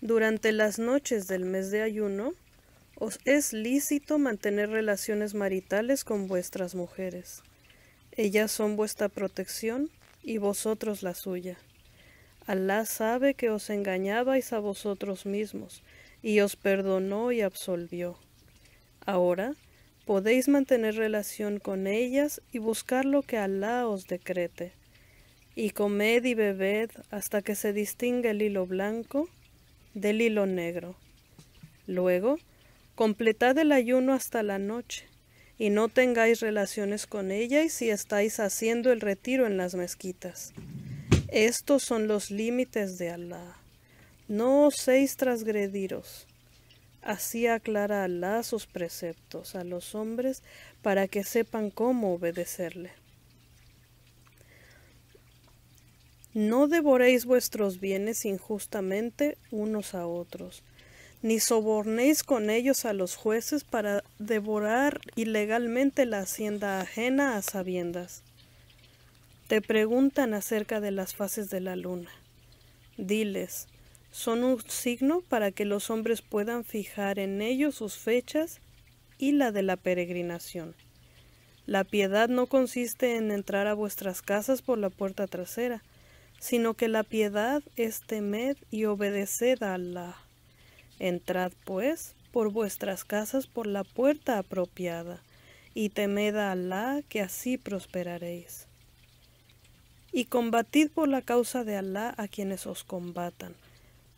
Durante las noches del mes de ayuno, os es lícito mantener relaciones maritales con vuestras mujeres. Ellas son vuestra protección y vosotros la suya. Alá sabe que os engañabais a vosotros mismos, y os perdonó y absolvió. Ahora, Podéis mantener relación con ellas y buscar lo que Alá os decrete. Y comed y bebed hasta que se distinga el hilo blanco del hilo negro. Luego, completad el ayuno hasta la noche, y no tengáis relaciones con ellas si estáis haciendo el retiro en las mezquitas. Estos son los límites de Alá. No oséis transgrediros. Así Alá sus preceptos a los hombres para que sepan cómo obedecerle. No devoréis vuestros bienes injustamente unos a otros, ni sobornéis con ellos a los jueces para devorar ilegalmente la hacienda ajena a sabiendas. Te preguntan acerca de las fases de la luna. Diles, son un signo para que los hombres puedan fijar en ellos sus fechas y la de la peregrinación. La piedad no consiste en entrar a vuestras casas por la puerta trasera, sino que la piedad es temed y obedeced a Allah. Entrad, pues, por vuestras casas por la puerta apropiada, y temed a Alá, que así prosperaréis. Y combatid por la causa de Alá a quienes os combatan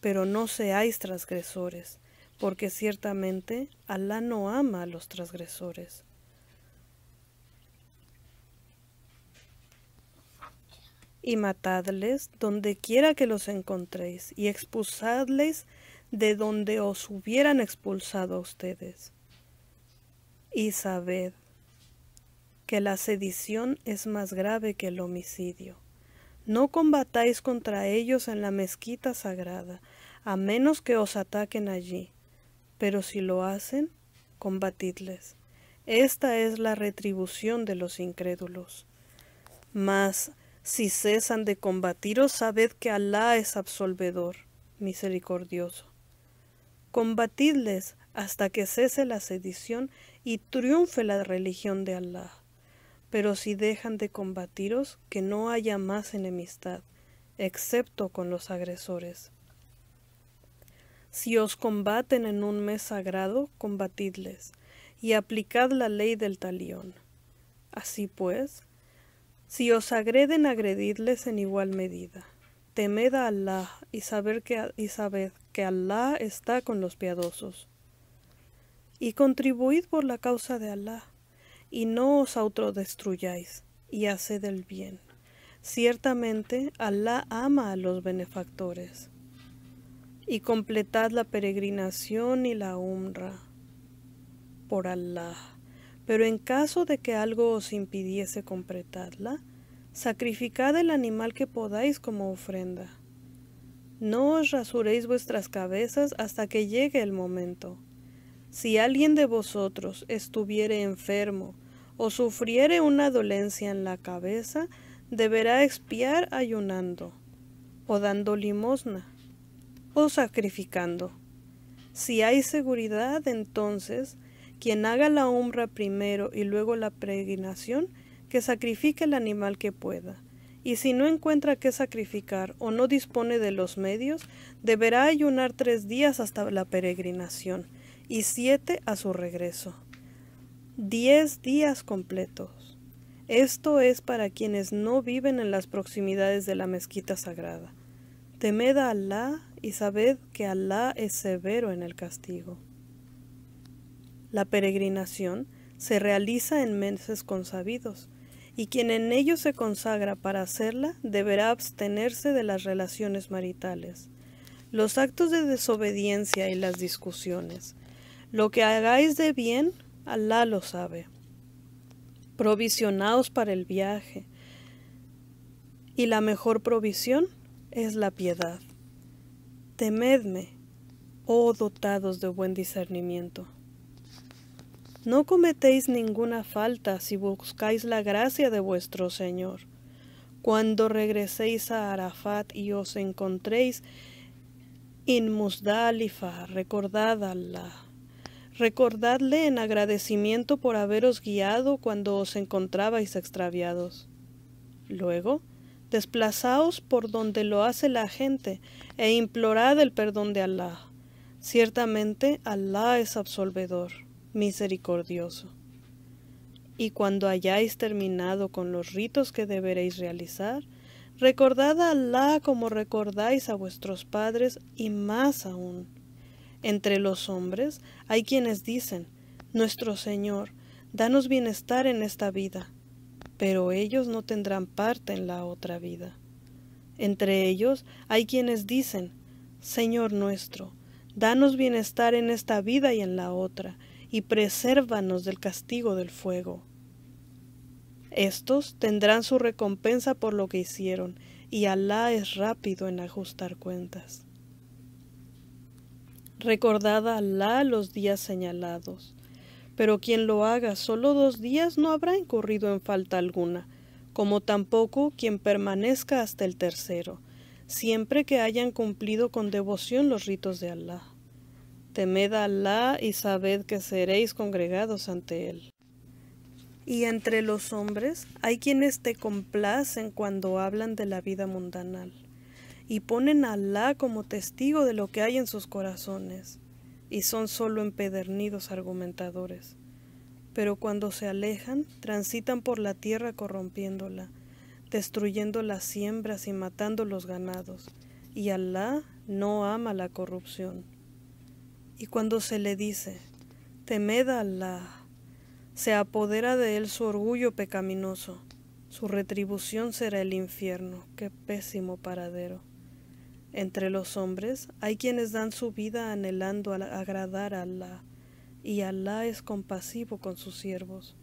pero no seáis transgresores, porque ciertamente Alá no ama a los transgresores. Y matadles donde quiera que los encontréis, y expulsadles de donde os hubieran expulsado a ustedes. Y sabed que la sedición es más grave que el homicidio. No combatáis contra ellos en la mezquita sagrada, a menos que os ataquen allí. Pero si lo hacen, combatidles. Esta es la retribución de los incrédulos. Mas, si cesan de combatiros, sabed que Alá es absolvedor, misericordioso. Combatidles hasta que cese la sedición y triunfe la religión de Allah. Pero si dejan de combatiros, que no haya más enemistad, excepto con los agresores. Si os combaten en un mes sagrado, combatidles, y aplicad la ley del talión. Así pues, si os agreden, agredidles en igual medida. Temed a Allah, y, que, sabed que Allah está con los piadosos. Y contribuid por la causa de Allah y no os autodestruyáis, y haced el bien. Ciertamente Alá ama a los benefactores. Y completad la peregrinación y la honra por Allah. Pero en caso de que algo os impidiese completarla, sacrificad el animal que podáis como ofrenda. No os rasuréis vuestras cabezas hasta que llegue el momento. Si alguien de vosotros estuviere enfermo o sufriere una dolencia en la cabeza, deberá expiar ayunando, o dando limosna, o sacrificando. Si hay seguridad, entonces, quien haga la umbra primero y luego la peregrinación, que sacrifique el animal que pueda. Y si no encuentra qué sacrificar o no dispone de los medios, deberá ayunar tres días hasta la peregrinación y siete a su regreso. Diez días completos. Esto es para quienes no viven en las proximidades de la mezquita sagrada. Temed a Alá y sabed que Alá es severo en el castigo. La peregrinación se realiza en meses consabidos, y quien en ellos se consagra para hacerla deberá abstenerse de las relaciones maritales, los actos de desobediencia y las discusiones, lo que hagáis de bien, Alá lo sabe. Provisionaos para el viaje. Y la mejor provisión es la piedad. Temedme, oh dotados de buen discernimiento. No cometéis ninguna falta si buscáis la gracia de vuestro Señor. Cuando regreséis a Arafat y os encontréis, en Musdalifa, recordad a Allah. Recordadle en agradecimiento por haberos guiado cuando os encontrabais extraviados. Luego, desplazaos por donde lo hace la gente e implorad el perdón de Alá. Ciertamente Alá es absolvedor, misericordioso. Y cuando hayáis terminado con los ritos que deberéis realizar, recordad a Alá como recordáis a vuestros padres y más aún entre los hombres hay quienes dicen, Nuestro Señor, danos bienestar en esta vida, pero ellos no tendrán parte en la otra vida. Entre ellos hay quienes dicen, Señor nuestro, danos bienestar en esta vida y en la otra, y presérvanos del castigo del fuego. Estos tendrán su recompensa por lo que hicieron, y Alá es rápido en ajustar cuentas. Recordad a Alá los días señalados. Pero quien lo haga solo dos días no habrá incurrido en falta alguna, como tampoco quien permanezca hasta el tercero, siempre que hayan cumplido con devoción los ritos de Alá. Temed a Alá y sabed que seréis congregados ante Él. Y entre los hombres hay quienes te complacen cuando hablan de la vida mundanal y ponen a Alá como testigo de lo que hay en sus corazones, y son solo empedernidos argumentadores. Pero cuando se alejan, transitan por la tierra corrompiéndola, destruyendo las siembras y matando los ganados, y Alá no ama la corrupción. Y cuando se le dice, temed a Alá, se apodera de él su orgullo pecaminoso, su retribución será el infierno, qué pésimo paradero. Entre los hombres hay quienes dan su vida anhelando agradar a Allah, y Alá es compasivo con sus siervos.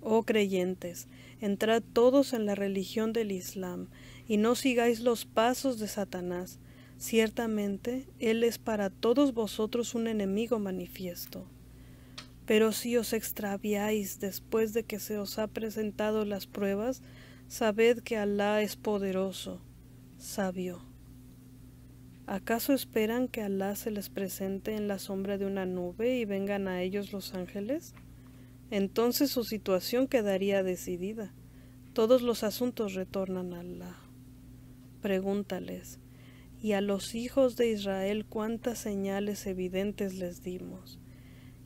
Oh creyentes, entrad todos en la religión del Islam, y no sigáis los pasos de Satanás. Ciertamente, Él es para todos vosotros un enemigo manifiesto. Pero si os extraviáis después de que se os ha presentado las pruebas, sabed que Alá es poderoso, sabio. ¿Acaso esperan que Alá se les presente en la sombra de una nube y vengan a ellos los ángeles? Entonces su situación quedaría decidida. Todos los asuntos retornan a Alá. Pregúntales, ¿y a los hijos de Israel cuántas señales evidentes les dimos?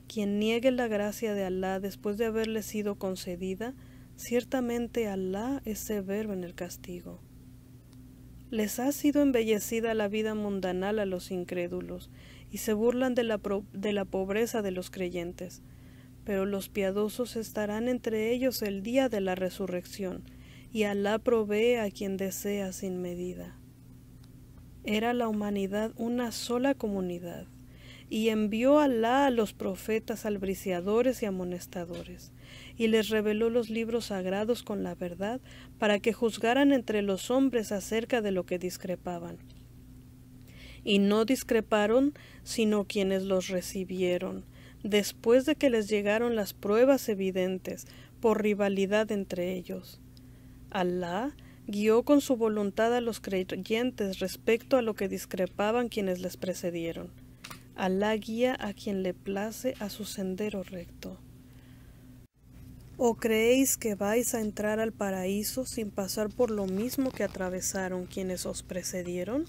Quien niegue la gracia de Alá después de haberle sido concedida, ciertamente Alá es severo en el castigo les ha sido embellecida la vida mundanal a los incrédulos, y se burlan de la, pobreza de los creyentes. Pero los piadosos estarán entre ellos el día de la resurrección, y Alá provee a quien desea sin medida. Era la humanidad una sola comunidad y envió Alá a los profetas albriciadores y amonestadores, y les reveló los libros sagrados con la verdad, para que juzgaran entre los hombres acerca de lo que discrepaban. Y no discreparon sino quienes los recibieron, después de que les llegaron las pruebas evidentes, por rivalidad entre ellos. Alá guió con su voluntad a los creyentes respecto a lo que discrepaban quienes les precedieron. Alá guía a quien le place a su sendero recto. ¿O creéis que vais a entrar al paraíso sin pasar por lo mismo que atravesaron quienes os precedieron?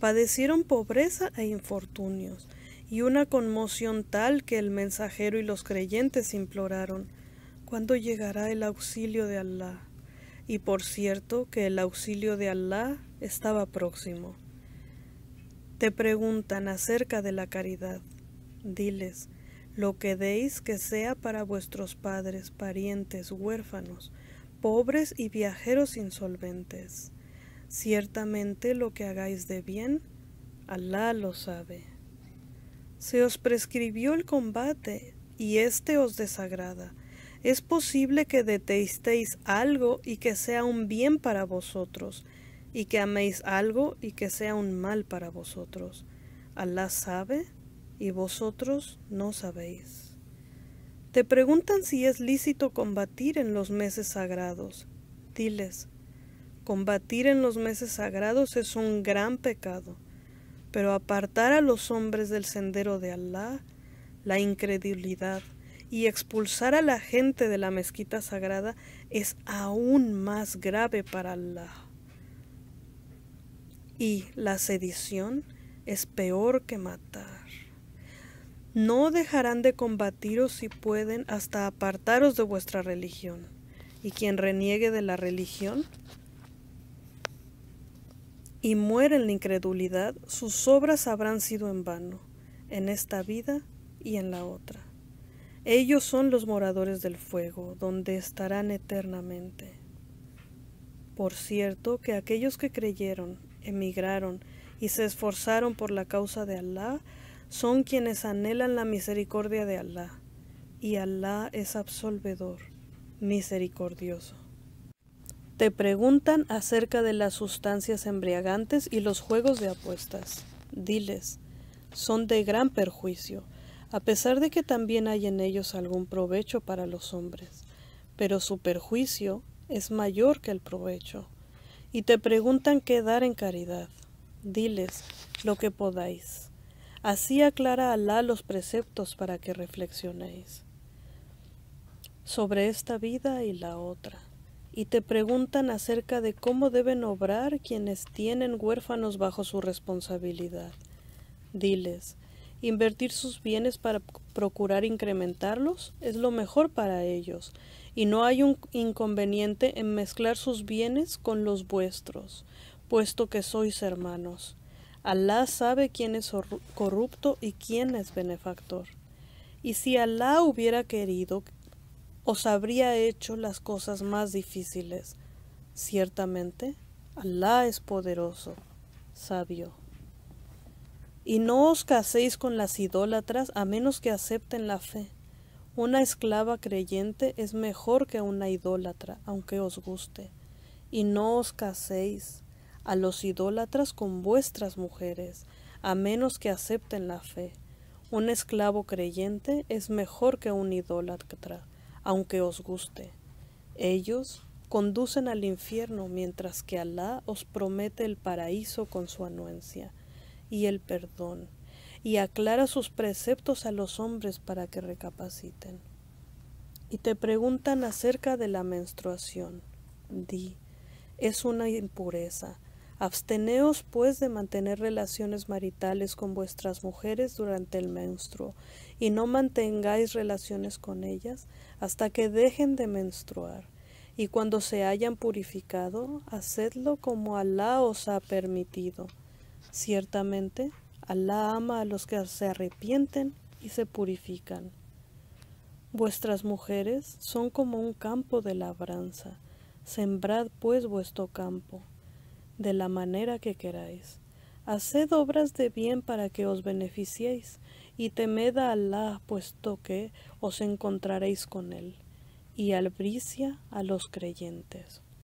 Padecieron pobreza e infortunios, y una conmoción tal que el mensajero y los creyentes imploraron, ¿cuándo llegará el auxilio de Allah? Y por cierto que el auxilio de Alá estaba próximo. Te preguntan acerca de la caridad. Diles, lo que deis que sea para vuestros padres, parientes, huérfanos, pobres y viajeros insolventes. Ciertamente lo que hagáis de bien, Alá lo sabe. Se os prescribió el combate, y éste os desagrada. Es posible que detestéis algo y que sea un bien para vosotros, y que améis algo y que sea un mal para vosotros. Alá sabe y vosotros no sabéis. Te preguntan si es lícito combatir en los meses sagrados. Diles, combatir en los meses sagrados es un gran pecado, pero apartar a los hombres del sendero de Alá, la incredulidad, y expulsar a la gente de la mezquita sagrada es aún más grave para Alá y la sedición es peor que matar. No dejarán de combatiros si pueden hasta apartaros de vuestra religión. Y quien reniegue de la religión y muere en la incredulidad, sus obras habrán sido en vano, en esta vida y en la otra. Ellos son los moradores del fuego, donde estarán eternamente. Por cierto, que aquellos que creyeron emigraron y se esforzaron por la causa de Alá son quienes anhelan la misericordia de Alá, y Alá es absolvedor, misericordioso. Te preguntan acerca de las sustancias embriagantes y los juegos de apuestas. Diles, son de gran perjuicio, a pesar de que también hay en ellos algún provecho para los hombres, pero su perjuicio es mayor que el provecho y te preguntan qué dar en caridad, diles lo que podáis. Así aclara Alá los preceptos para que reflexionéis sobre esta vida y la otra, y te preguntan acerca de cómo deben obrar quienes tienen huérfanos bajo su responsabilidad. Diles, invertir sus bienes para procurar incrementarlos es lo mejor para ellos, y no hay un inconveniente en mezclar sus bienes con los vuestros, puesto que sois hermanos. Alá sabe quién es corrupto y quién es benefactor. Y si Alá hubiera querido, os habría hecho las cosas más difíciles. Ciertamente, Alá es poderoso, sabio. Y no os caséis con las idólatras a menos que acepten la fe una esclava creyente es mejor que una idólatra, aunque os guste. Y no os caséis a los idólatras con vuestras mujeres, a menos que acepten la fe. Un esclavo creyente es mejor que un idólatra, aunque os guste. Ellos conducen al infierno mientras que Alá os promete el paraíso con su anuencia y el perdón y aclara sus preceptos a los hombres para que recapaciten. Y te preguntan acerca de la menstruación. Di, es una impureza. Absteneos pues de mantener relaciones maritales con vuestras mujeres durante el menstruo, y no mantengáis relaciones con ellas hasta que dejen de menstruar. Y cuando se hayan purificado, hacedlo como Alá os ha permitido. Ciertamente, Alá ama a los que se arrepienten y se purifican. Vuestras mujeres son como un campo de labranza, sembrad pues vuestro campo, de la manera que queráis. Haced obras de bien para que os beneficiéis, y temed a Alá, puesto que os encontraréis con él, y albricia a los creyentes.